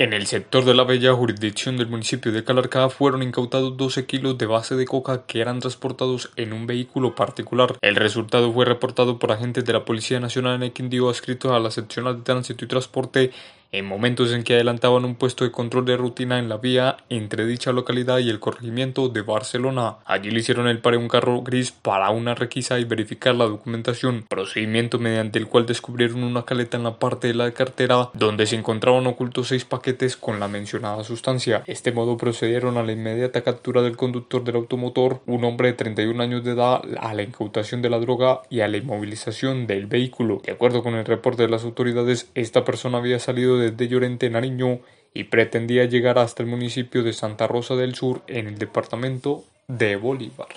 En el sector de la bella jurisdicción del municipio de Calarcá fueron incautados 12 kilos de base de coca que eran transportados en un vehículo particular. El resultado fue reportado por agentes de la Policía Nacional en el adscritos a la seccional de tránsito y transporte en momentos en que adelantaban un puesto de control de rutina en la vía entre dicha localidad y el corregimiento de Barcelona. Allí le hicieron el pare un carro gris para una requisa y verificar la documentación, procedimiento mediante el cual descubrieron una caleta en la parte de la cartera donde se encontraban ocultos seis paquetes con la mencionada sustancia. De este modo procedieron a la inmediata captura del conductor del automotor, un hombre de 31 años de edad, a la incautación de la droga y a la inmovilización del vehículo. De acuerdo con el reporte de las autoridades, esta persona había salido de desde Llorente, Nariño, y pretendía llegar hasta el municipio de Santa Rosa del Sur en el departamento de Bolívar.